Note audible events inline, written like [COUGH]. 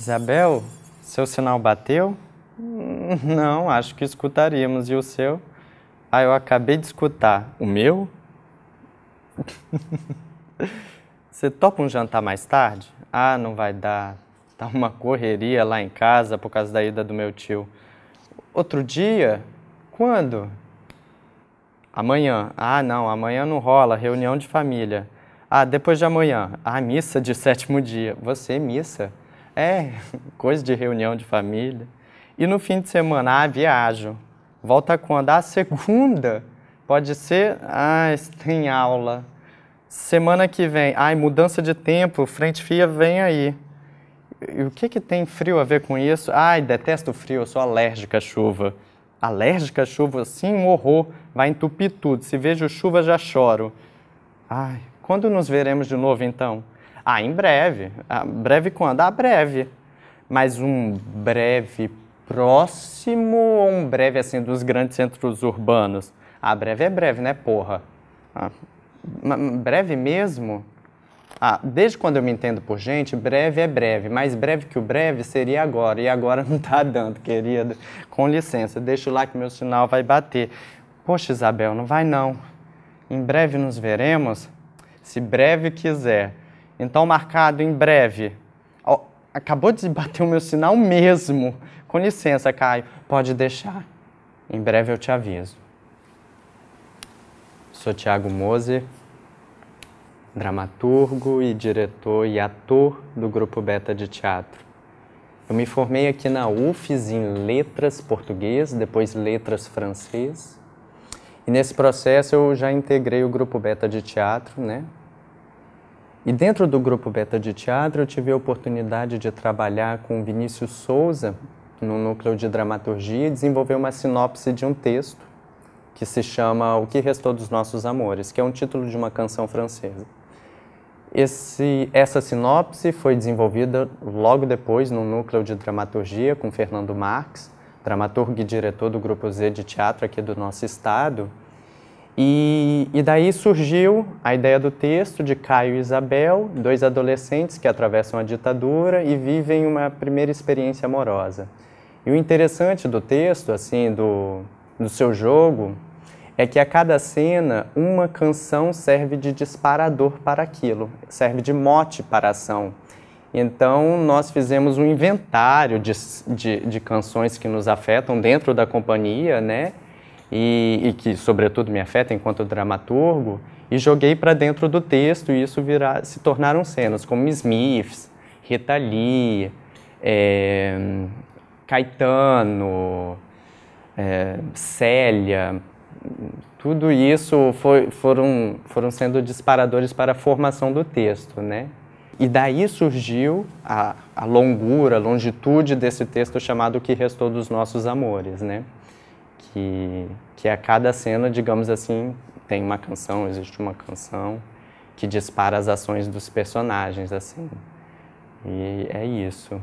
Isabel, seu sinal bateu? Hum, não, acho que escutaríamos. E o seu? Ah, eu acabei de escutar. O meu? [LAUGHS] Você topa um jantar mais tarde? Ah, não vai dar. Tá uma correria lá em casa por causa da ida do meu tio. Outro dia? Quando? Amanhã. Ah, não, amanhã não rola. Reunião de família. Ah, depois de amanhã. Ah, missa de sétimo dia. Você, missa? É, [LAUGHS] coisa de reunião de família. E no fim de semana, ah, viajo. Volta quando? Ah, segunda. Pode ser, ah, tem aula. Semana que vem, ai, mudança de tempo, frente fria vem aí. E o que, que tem frio a ver com isso? Ai, detesto frio, sou alérgica à chuva. Alérgica à chuva? Sim, um horror. Vai entupir tudo. Se vejo chuva, já choro. Ai, quando nos veremos de novo então? Ah, em breve. Ah, breve quando? Ah, breve. Mas um breve próximo ou um breve assim dos grandes centros urbanos? Ah, breve é breve, né, porra? Ah, breve mesmo? Ah, desde quando eu me entendo por gente, breve é breve, mais breve que o breve seria agora, e agora [LAUGHS] não está dando, querido. Com licença, deixa lá que meu sinal vai bater. Poxa, Isabel, não vai não. Em breve nos veremos, se breve quiser. Então, marcado em breve. Oh, acabou de bater o meu sinal mesmo. Com licença, Caio. Pode deixar. Em breve eu te aviso. Sou Tiago Moser, dramaturgo e diretor e ator do Grupo Beta de Teatro. Eu me formei aqui na UFES em letras português, depois letras francês. E nesse processo eu já integrei o Grupo Beta de Teatro, né? E dentro do grupo Beta de Teatro, eu tive a oportunidade de trabalhar com Vinícius Souza no núcleo de dramaturgia e desenvolver uma sinopse de um texto que se chama O que restou dos nossos amores, que é um título de uma canção francesa. Esse, essa sinopse foi desenvolvida logo depois no núcleo de dramaturgia com Fernando Marx, dramaturgo e diretor do grupo Z de teatro aqui do nosso estado, e, e daí surgiu a ideia do texto de Caio e Isabel, dois adolescentes que atravessam a ditadura e vivem uma primeira experiência amorosa. E o interessante do texto, assim, do, do seu jogo, é que a cada cena uma canção serve de disparador para aquilo, serve de mote para a ação. Então nós fizemos um inventário de, de, de canções que nos afetam dentro da companhia, né? e, e que, sobretudo, me afeta enquanto dramaturgo, e joguei para dentro do texto e isso virá se tornaram cenas como Smiths, Rita Lee, é, Caetano, é, Célia, tudo isso foi, foram, foram sendo disparadores para a formação do texto, né? E daí surgiu a, a longura, a longitude desse texto chamado O Que Restou dos Nossos Amores, né? que, que a cada cena, digamos assim, tem uma canção, existe uma canção que dispara as ações dos personagens, assim. E é isso.